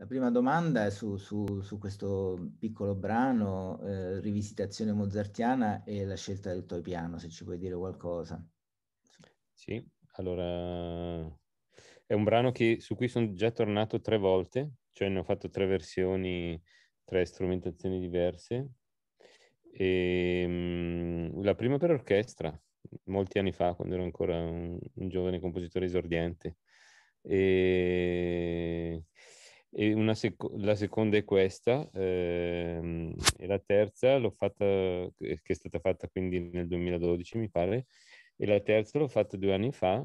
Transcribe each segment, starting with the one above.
La prima domanda è su, su, su questo piccolo brano, eh, rivisitazione mozartiana e la scelta del tuo piano, se ci puoi dire qualcosa. Sì, allora è un brano che, su cui sono già tornato tre volte, cioè ne ho fatto tre versioni, tre strumentazioni diverse. E, ehm, mh, la prima per orchestra, molti anni fa, quando ero ancora un, un giovane compositore esordiente. E e sec- la seconda è questa, ehm, e la terza l'ho fatta, che è stata fatta quindi nel 2012 mi pare, e la terza l'ho fatta due anni fa.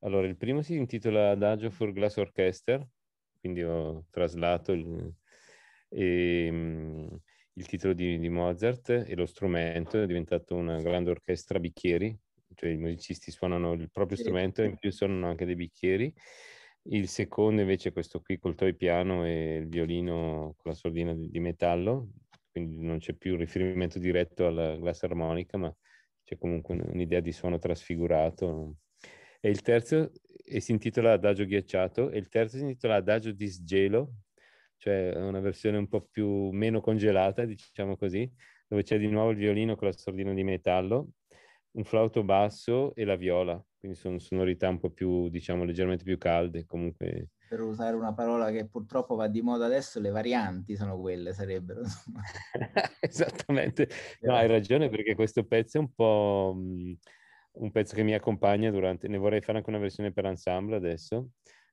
Allora, il primo si intitola Adagio for Glass Orchester, quindi ho traslato il, e, ehm, il titolo di, di, Mozart e lo strumento, è diventato una grande orchestra bicchieri, cioè i musicisti suonano il proprio strumento e in più suonano anche dei bicchieri il secondo invece è questo qui col toy piano e il violino con la sordina di, di metallo, quindi non c'è più un riferimento diretto alla glass armonica, ma c'è comunque un'idea di suono trasfigurato. E il terzo e si intitola Adagio ghiacciato e il terzo si intitola Adagio disgelo, cioè una versione un po' più meno congelata, diciamo così, dove c'è di nuovo il violino con la sordina di metallo, un flauto basso e la viola quindi sono sonorità un po' più, diciamo, leggermente più calde comunque. Per usare una parola che purtroppo va di moda adesso, le varianti sono quelle, sarebbero. Esattamente, no, hai ragione perché questo pezzo è un po' mm, un pezzo che mi accompagna durante, ne vorrei fare anche una versione per ensemble adesso,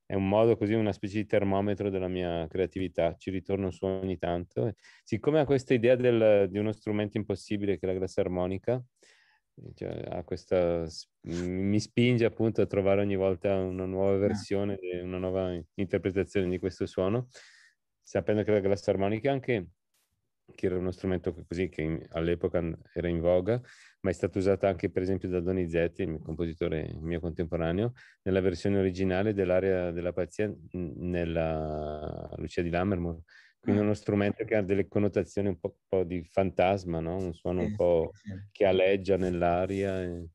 è un modo così, una specie di termometro della mia creatività, ci ritorno su ogni tanto. Siccome ha questa idea del, di uno strumento impossibile che è la glassa armonica, cioè, questa, mi spinge appunto a trovare ogni volta una nuova ah. versione, una nuova interpretazione di questo suono, sapendo che la glassarmonica anche che era uno strumento così che all'epoca era in voga, ma è stata usata anche per esempio da Donizetti, il mio compositore mio contemporaneo, nella versione originale dell'area della pazzia nella Lucia di Lammermoor, quindi mm. uno strumento che ha delle connotazioni un po', un po di fantasma, no? un suono sì, un po' sì. che aleggia nell'aria. E,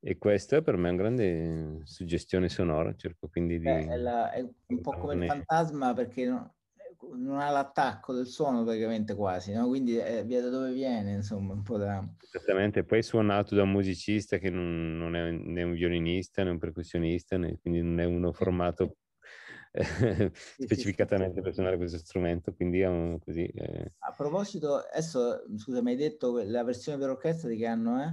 e è per me una grande suggestione sonora, cerco quindi di... Eh, è, la, è, un po' come il fantasma perché non, non ha l'attacco del suono praticamente quasi, no? quindi è eh, via da dove viene, insomma, un po' da... Esattamente, poi è suonato da un musicista che non, non è né un violinista né un percussionista, né, quindi non è uno formato specificatamente per suonare questo strumento, quindi è un, così... Eh. A proposito, adesso, scusa, mi hai detto la versione per orchestra di che anno è?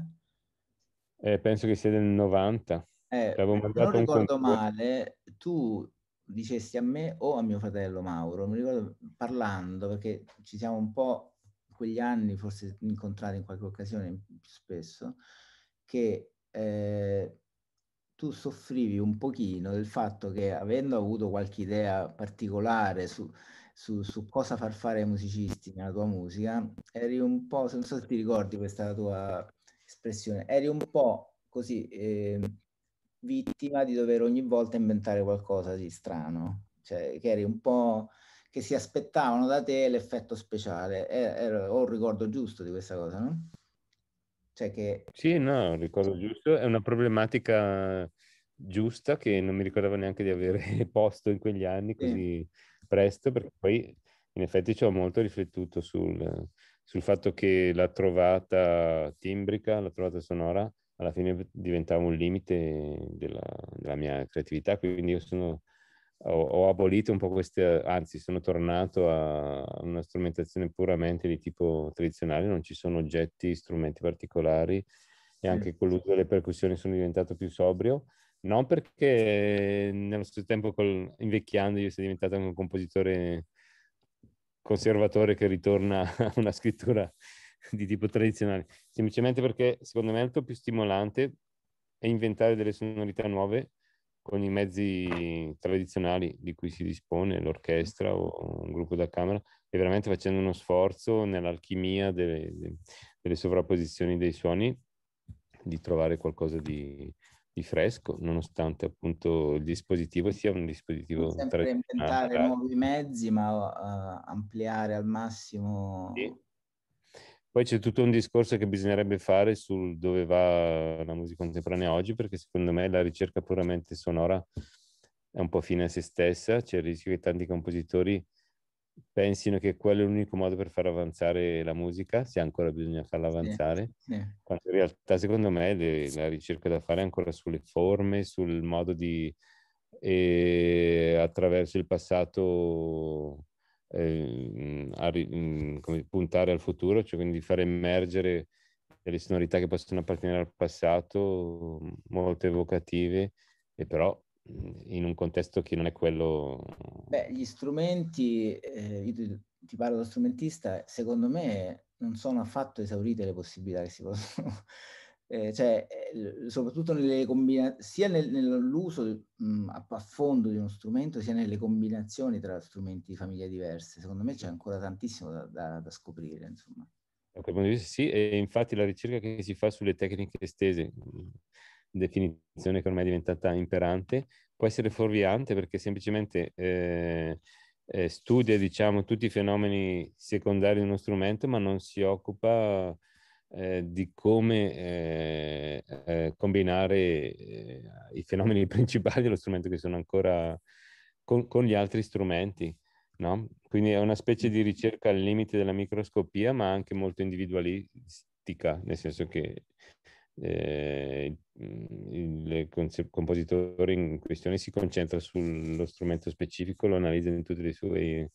Eh? penso che sia del 90. Eh, eh non ricordo male, tu dicesti a me o a mio fratello Mauro, mi ricordo parlando, perché ci siamo un po' quegli anni forse incontrati in qualche occasione più spesso, che eh, tu soffrivi un pochino del fatto che avendo avuto qualche idea particolare su, su, su, cosa far fare ai musicisti nella tua musica, eri un po', non so se ti ricordi questa tua espressione, eri un po' così eh, vittima di dover ogni volta inventare qualcosa di strano, cioè che eri un po' che si aspettavano da te l'effetto speciale, era, ho un ricordo giusto di questa cosa, no? Cioè che... Sì, no, ricordo giusto, è una problematica giusta che non mi ricordavo neanche di avere posto in quegli anni così sì. presto, perché poi in effetti ci ho molto riflettuto sul, sul fatto che la trovata timbrica, la trovata sonora, alla fine diventava un limite della, della mia creatività, quindi io sono, ho, ho, abolito un po' queste, anzi sono tornato a una strumentazione puramente di tipo tradizionale, non ci sono oggetti, strumenti particolari e anche con l'uso delle percussioni sono diventato più sobrio non perché nello stesso tempo col, invecchiando io sia diventato un compositore conservatore che ritorna a una scrittura di tipo tradizionale, semplicemente perché secondo me è molto più stimolante è inventare delle sonorità nuove con i mezzi tradizionali di cui si dispone l'orchestra o un gruppo da camera e veramente facendo uno sforzo nell'alchimia delle, delle sovrapposizioni dei suoni di trovare qualcosa di, di fresco, nonostante appunto il dispositivo sia un dispositivo... Sempre inventare nuovi mezzi, ma uh, ampliare al massimo... Sì. Poi c'è tutto un discorso che bisognerebbe fare su dove va la musica contemporanea oggi, perché secondo me la ricerca puramente sonora è un po' fine a se stessa, c'è il rischio che tanti compositori pensino che quello è l'unico modo per far avanzare la musica, se ancora bisogna farla avanzare, sì, sì. quando in realtà secondo me le, la ricerca da fare è ancora sulle forme, sul modo di eh, attraverso il passato eh, a, come, puntare al futuro, cioè quindi far emergere delle sonorità che possono appartenere al passato, molto evocative, e però in un contesto che non è quello... Beh, gli strumenti, eh, io ti, ti parlo da strumentista, secondo me non sono affatto esaurite le possibilità che si possono... Eh, cioè, eh, soprattutto nelle combina- sia nel, nell'uso mh, mm, a fondo di uno strumento, sia nelle combinazioni tra strumenti di famiglie diverse. Secondo me c'è ancora tantissimo da, da, da scoprire, insomma. Da quel punto di vista sì, e infatti la ricerca che si fa sulle tecniche estese, definizione che ormai è diventata imperante, può essere fuorviante perché semplicemente eh, eh, studia diciamo, tutti i fenomeni secondari di uno strumento ma non si occupa eh, di come eh, eh, combinare eh, i fenomeni principali dello strumento che sono ancora con, con gli altri strumenti. No? Quindi è una specie di ricerca al limite della microscopia ma anche molto individualistica, nel senso che eh, il compositore in questione si concentra sullo strumento specifico, lo analizza in tutte le sue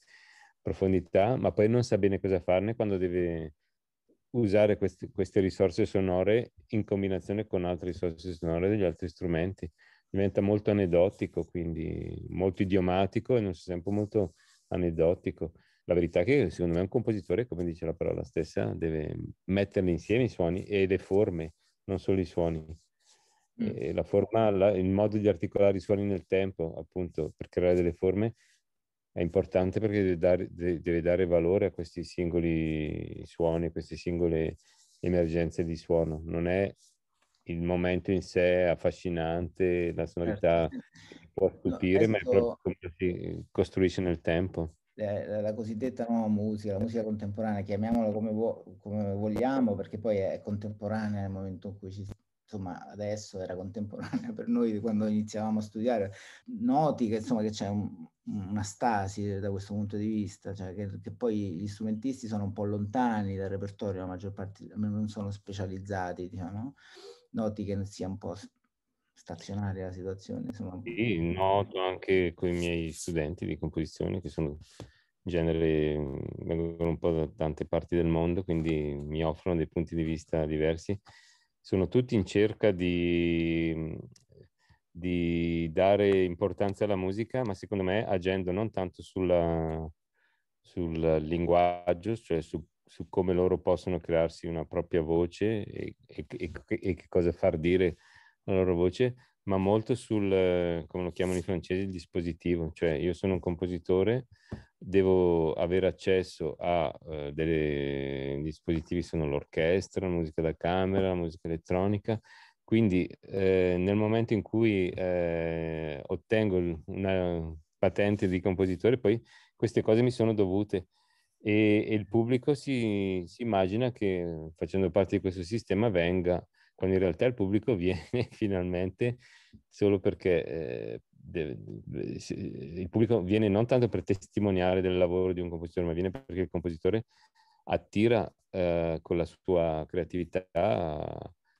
profondità, ma poi non sa bene cosa farne quando deve usare queste, queste risorse sonore in combinazione con altre risorse sonore degli altri strumenti. Diventa molto aneddotico, quindi molto idiomatico e non so sempre molto aneddotico. La verità è che secondo me un compositore, come dice la parola stessa, deve metterli insieme i suoni e le forme non solo i suoni. Mm. la forma, la, il modo di articolare i suoni nel tempo, appunto, per creare delle forme, è importante perché deve dare, deve dare valore a questi singoli suoni, a queste singole emergenze di suono. Non è il momento in sé affascinante, la sonorità certo. può stupire, no, ma è proprio come si costruisce nel tempo eh, la cosiddetta nuova musica, la musica contemporanea, chiamiamola come, vo- come vogliamo, perché poi è contemporanea nel momento in cui ci si insomma adesso era contemporanea per noi quando iniziavamo a studiare, noti che, insomma, che c'è un, una stasi da questo punto di vista, cioè che, che, poi gli strumentisti sono un po' lontani dal repertorio, la maggior parte non sono specializzati, diciamo, noti che sia un po' stazionaria la situazione. Insomma. Sì, noto anche con i miei studenti di composizione che sono in genere mm, vengono un po' da tante parti del mondo, quindi mi offrono dei punti di vista diversi. Sono tutti in cerca di, mm, di dare importanza alla musica, ma secondo me agendo non tanto sulla, sul linguaggio, cioè su, su, come loro possono crearsi una propria voce e, e, e, e che cosa far dire la loro voce, ma molto sul, eh, come lo chiamano i francesi, il dispositivo. Cioè io sono un compositore, devo avere accesso a eh, dei dispositivi, sono l'orchestra, la musica da camera, la musica elettronica. Quindi eh, nel momento in cui eh, ottengo una patente di compositore, poi queste cose mi sono dovute. E, e il pubblico si, si, immagina che facendo parte di questo sistema venga quando in realtà il pubblico viene finalmente solo perché eh, deve, eh, il pubblico viene non tanto per testimoniare del lavoro di un compositore, ma viene perché il compositore attira eh, con la sua creatività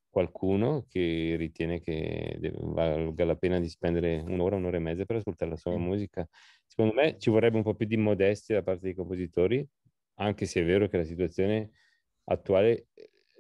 qualcuno che ritiene che valga la pena di spendere un'ora, un'ora e mezza per ascoltare la sua musica. Secondo me ci vorrebbe un po' più di modestia da parte dei compositori, anche se è vero che la situazione attuale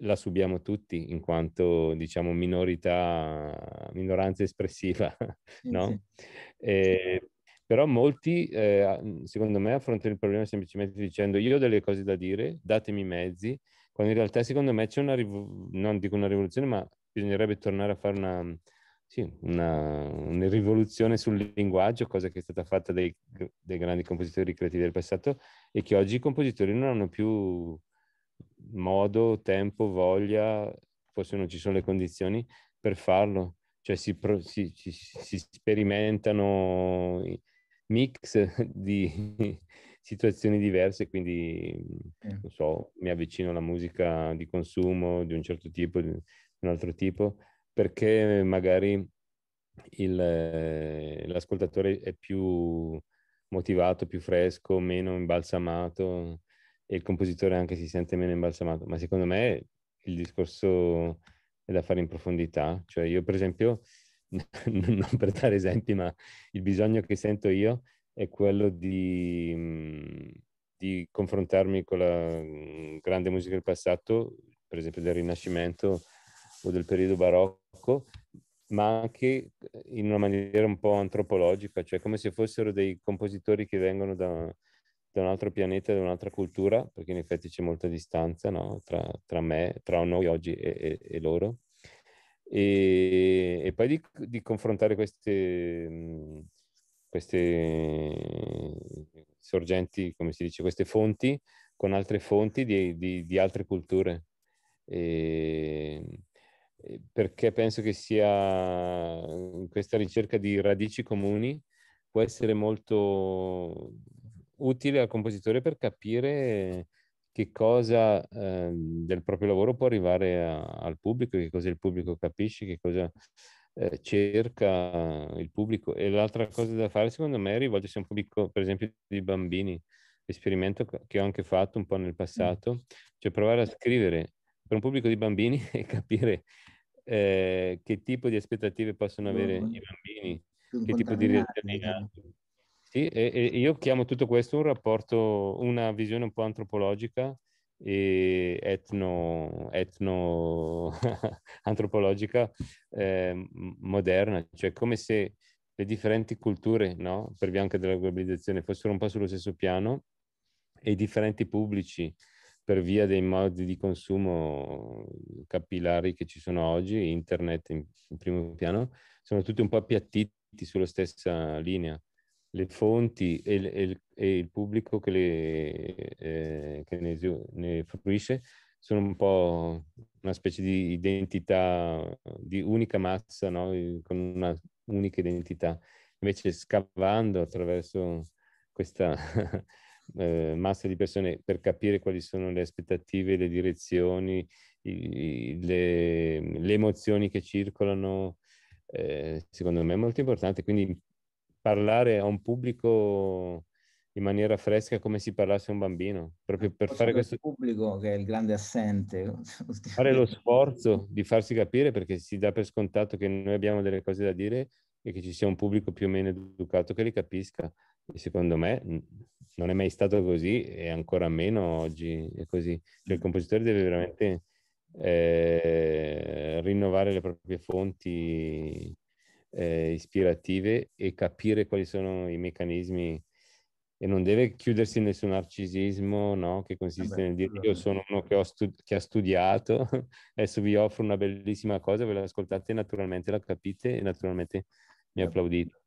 la subiamo tutti in quanto diciamo minorità, minoranza espressiva, eh, no? Sì. E, però molti, eh, mhmm, secondo me, affrontano il problema semplicemente dicendo io ho delle cose da dire, datemi i mezzi, quando in realtà secondo me c'è una, rivo- non dico una rivoluzione, ma bisognerebbe tornare a fare una, sì, una, una, rivoluzione sul linguaggio, cosa che è stata fatta dai, dai grandi compositori creativi del passato e che oggi i compositori non hanno più modo, tempo, voglia, forse non ci sono le condizioni per farlo. Cioè si, pro, si, si, si sperimentano mix di situazioni diverse, quindi non so, mi avvicino alla musica di consumo di un certo tipo, di un altro tipo, perché magari il, l'ascoltatore è più motivato, più fresco, meno imbalsamato e il compositore anche si sente meno imbalsamato, ma secondo me il discorso è da fare in profondità, cioè io per esempio, non per dare esempi, ma il bisogno che sento io è quello di, mm, di confrontarmi con la mm, grande musica del passato, per esempio del Rinascimento o del periodo barocco, ma anche in una maniera un po' antropologica, cioè come se fossero dei compositori che vengono da, da un altro pianeta, da un'altra cultura, perché in effetti c'è molta distanza no? tra, tra, me, tra noi oggi e, e, e loro. E, e poi di, di, confrontare queste, queste sorgenti, come si dice, queste fonti con altre fonti di, di, di altre culture. E, perché penso che sia questa ricerca di radici comuni può essere molto utile al compositore per capire che cosa eh, del proprio lavoro può arrivare a, al pubblico, che cosa il pubblico capisce, che cosa eh, cerca il pubblico. E l'altra cosa da fare, secondo me, è rivolgersi a un pubblico, per esempio, di bambini, esperimento che ho anche fatto un po' nel mm. passato, cioè provare a scrivere per un pubblico di bambini e capire eh, che tipo di aspettative possono avere i bambini, che tipo di reazioni sì, e, e io chiamo tutto questo un rapporto, una visione un po' antropologica e etno, etno antropologica eh, moderna, cioè come se le differenti culture, no? per via anche della globalizzazione, fossero un po' sullo stesso piano e i differenti pubblici per via dei modi di consumo capillari che ci sono oggi, internet in, in primo piano, sono tutti un po' appiattiti sulla stessa linea le fonti e, il, e e il pubblico che, le, eh, che ne, ne, fruisce sono un po' una specie di identità, di unica massa, no? con una unica identità. Invece scavando attraverso questa eh, massa di persone per capire quali sono le aspettative, le direzioni, i, le, le, emozioni che circolano, eh, secondo me è molto importante. Quindi parlare a un pubblico in maniera fresca come si parlasse a un bambino, proprio ecco, per fare questo... pubblico che è il grande assente. Fare lo sforzo di farsi capire perché si dà per scontato che noi abbiamo delle cose da dire e che ci sia un pubblico più o meno educato che li capisca. E secondo me non è mai stato così e ancora meno oggi è così. Cioè, il compositore deve veramente eh, rinnovare le proprie fonti eh, ispirative e capire quali sono i meccanismi e non deve chiudersi in nessun narcisismo no? che consiste Vabbè, nel dire io sono uno che, stu- che, ha studiato, adesso vi offro una bellissima cosa, ve la ascoltate naturalmente, la capite e naturalmente mi applaudite.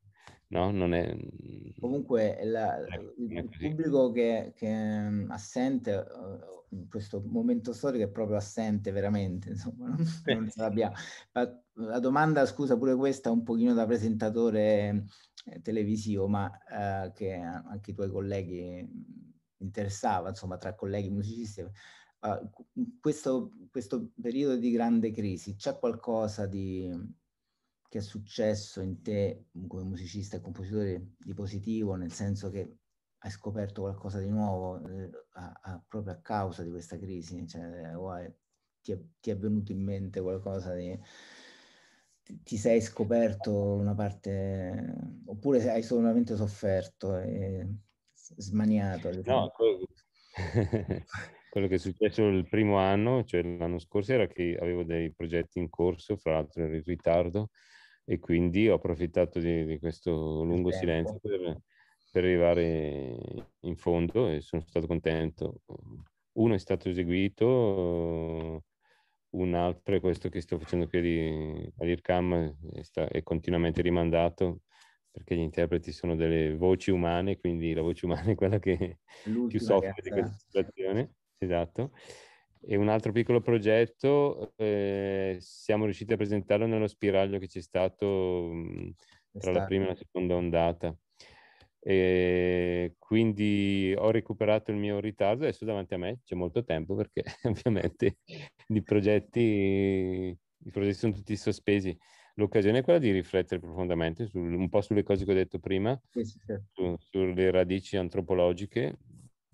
No? Non è... Mm, Comunque la, il pubblico che, che mm, assente eh, in questo momento storico è proprio assente veramente, insomma, non, non ce l'abbiamo. La, la, domanda, scusa pure questa, un pochino da presentatore eh, televisivo, ma eh, che anche i tuoi colleghi interessava, insomma, tra colleghi musicisti, eh, questo, questo periodo di grande crisi, c'è qualcosa di che è successo in te come musicista e compositore di positivo, nel senso che hai scoperto qualcosa di nuovo eh, a, a, proprio a causa di questa crisi? Cioè, wow, eh, ti, è, ti, è, venuto in mente qualcosa di... Ti, ti sei scoperto una parte... oppure hai solamente sofferto e smaniato? No, quello, quello che è successo il primo anno, cioè l'anno scorso, era che avevo dei progetti in corso, fra l'altro ero in ritardo, e quindi ho approfittato di, di questo lungo silenzio per per arrivare in fondo e sono stato contento. Uno è stato eseguito, un altro è questo che sto facendo qui di, all'IRCAM, è, è continuamente rimandato perché gli interpreti sono delle voci umane, quindi la voce umana è quella che L'ultima più soffre ragazza. di questa situazione. Esatto. E un altro piccolo progetto, eh, siamo riusciti a presentarlo nello spiraglio che c'è stato mh, tra la prima e la seconda ondata. E quindi ho recuperato il mio ritardo, adesso davanti a me c'è molto tempo perché ovviamente i progetti, i progetti sono tutti sospesi. L'occasione è quella di riflettere profondamente sul, un po' sulle cose che ho detto prima, sì, sì, sì. Su, sulle radici antropologiche,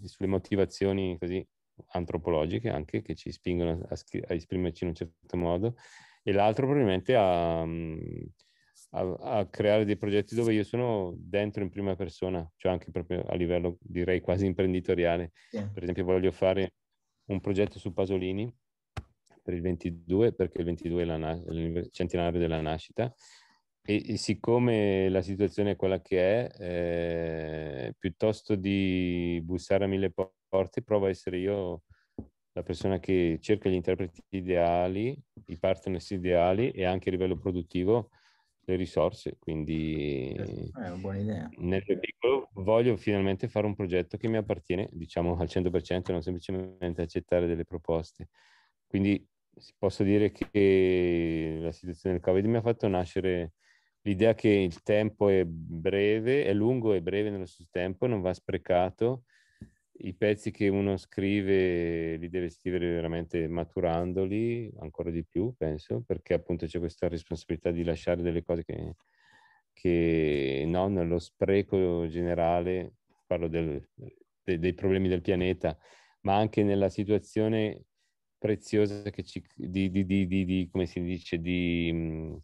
sulle motivazioni così antropologiche anche che ci spingono a, a esprimerci in un certo modo e l'altro probabilmente a... Um, a, a, creare dei progetti dove io sono dentro in prima persona, cioè anche proprio a livello direi quasi imprenditoriale. Yeah. Per esempio voglio fare un progetto su Pasolini per il 22, perché il 22 è, la, è il centenario della nascita. E, e, siccome la situazione è quella che è, eh, piuttosto di bussare a mille porte, provo a essere io la persona che cerca gli interpreti ideali, i partners ideali e anche a livello produttivo le risorse, quindi è una buona idea. Nel mio piccolo voglio finalmente fare un progetto che mi appartiene, diciamo al 100%, non semplicemente accettare delle proposte. Quindi posso dire che la situazione del Covid mi ha fatto nascere l'idea che il tempo è breve, è lungo e breve nello stesso tempo, non va sprecato i pezzi che uno scrive li deve scrivere veramente maturandoli ancora di più, penso, perché appunto c'è questa responsabilità di lasciare delle cose che, che no, nello spreco generale, parlo del, de, dei problemi del pianeta, ma anche nella situazione preziosa che ci, di, di, di, di come si dice, di mh, mm,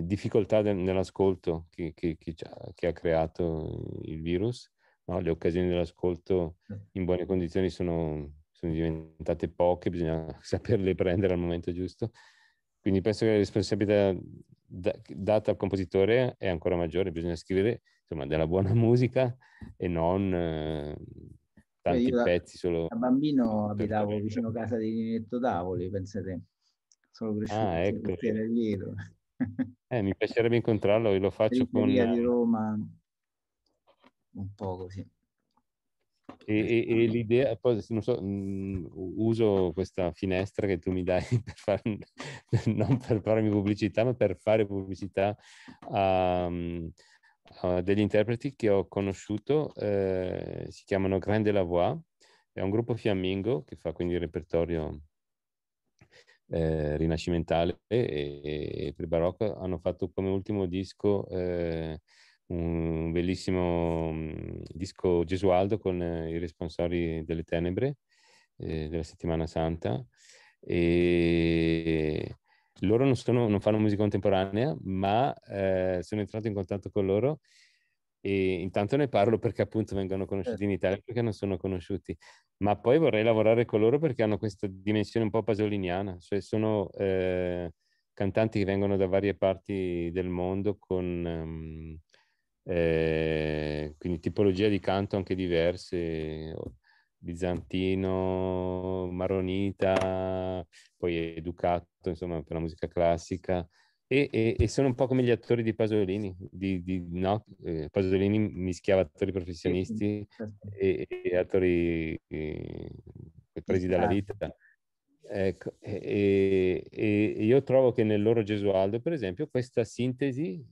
eh, difficoltà de, nell'ascolto che, che, che, che ha creato il virus no, le occasioni dell'ascolto in buone condizioni sono, sono diventate poche, bisogna saperle prendere al momento giusto. Quindi penso che la responsabilità da, data al compositore è ancora maggiore, bisogna scrivere insomma, della buona musica e non eh, cioè, tanti Io pezzi solo. Da bambino abitavo te. vicino a casa di Ninetto Davoli, pensate, sono cresciuto ah, cioè, ecco. dietro. eh, mi piacerebbe incontrarlo, io lo faccio Periferia con... di Roma, un po' così. E, e, e l'idea, poi non so, mm, uso questa finestra che tu mi dai per far, non per farmi pubblicità, ma per fare pubblicità a, mm, a degli interpreti che ho conosciuto, eh, si chiamano Grande La Voix, è un gruppo fiammingo che fa quindi il repertorio eh, rinascimentale e, e, e, per barocco hanno fatto come ultimo disco eh, un bellissimo mm, disco Gesualdo con eh, i responsabili delle tenebre eh, della settimana santa e loro non, sono, non fanno musica contemporanea ma eh, sono entrato in contatto con loro e intanto ne parlo perché appunto vengono conosciuti in certo. Italia perché non sono conosciuti ma poi vorrei lavorare con loro perché hanno questa dimensione un po' pasoliniana cioè sono eh, cantanti che vengono da varie parti del mondo con um, eh, quindi tipologia di canto anche diverse, bizantino, maronita, poi educato, insomma, per la musica classica. E, e, e sono un po' come gli attori di Pasolini, di, di, no? eh, Pasolini mischiava attori professionisti e, e attori eh, presi dalla vita. Ecco, e, e io trovo che nel loro Gesualdo, per esempio, questa sintesi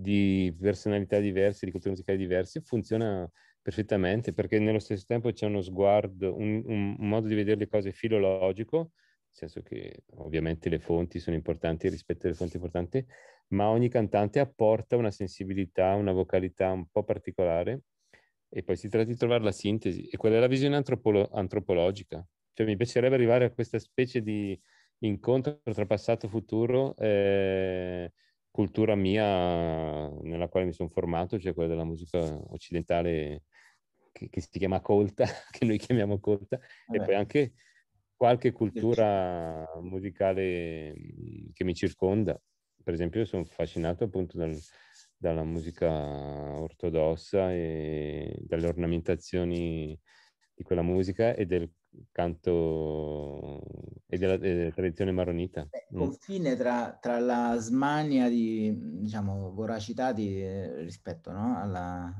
di personalità diverse, di culture musicali diverse, funziona perfettamente perché nello stesso tempo c'è uno sguardo, un, un, modo di vedere le cose filologico, nel senso che ovviamente le fonti sono importanti il rispetto delle fonti è importante, ma ogni cantante apporta una sensibilità, una vocalità un po' particolare e poi si tratta di trovare la sintesi e quella è la visione antropolo- antropologica. Cioè mi piacerebbe arrivare a questa specie di incontro tra passato e futuro. Eh, cultura mia nella quale mi sono formato, cioè quella della musica occidentale che, che si chiama colta, che noi chiamiamo colta, Vabbè. Eh e poi anche qualche cultura musicale mhmm, che mi circonda. Per esempio, sono affascinato appunto dal, dalla musica ortodossa e dalle ornamentazioni di quella musica e del canto e della, e della tradizione maronita. Il mm. confine tra, tra, la smania di, diciamo, voracità di, eh, rispetto no? Alla,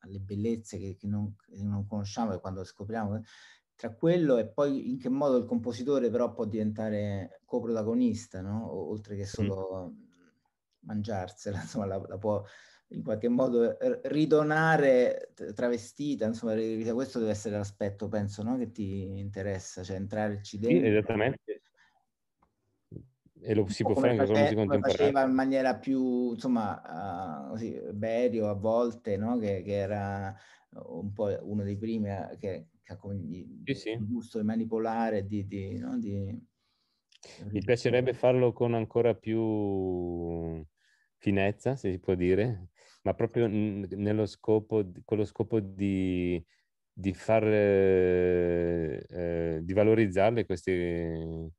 alle bellezze che, che, non, che, non, conosciamo e quando scopriamo, eh, tra quello e poi in che modo il compositore però può diventare coprotagonista, no? oltre che mm. solo mm. mangiarsela, insomma la, la può in qualche modo eh, ridonare travestita, insomma, questo deve essere l'aspetto, penso, no? che ti interessa, cioè entrarci dentro. Sì, esattamente. E lo si può fare anche con musica contemporanea. faceva in maniera più, insomma, uh, così, Berio a volte, no? che, che, era un po' uno dei primi eh, che, che ha sì, il gusto di manipolare, di, di, no? di... Mi piacerebbe farlo con ancora più finezza, se si può dire, ma proprio nello scopo, con lo scopo di, di far, eh, di valorizzarle queste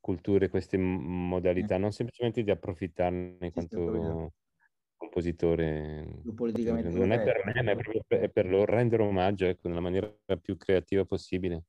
culture, queste mm. modalità, non semplicemente di approfittarne in quanto compositore. Non è per me, ma è, proprio per, loro, rendere omaggio ecco, nella maniera più creativa possibile.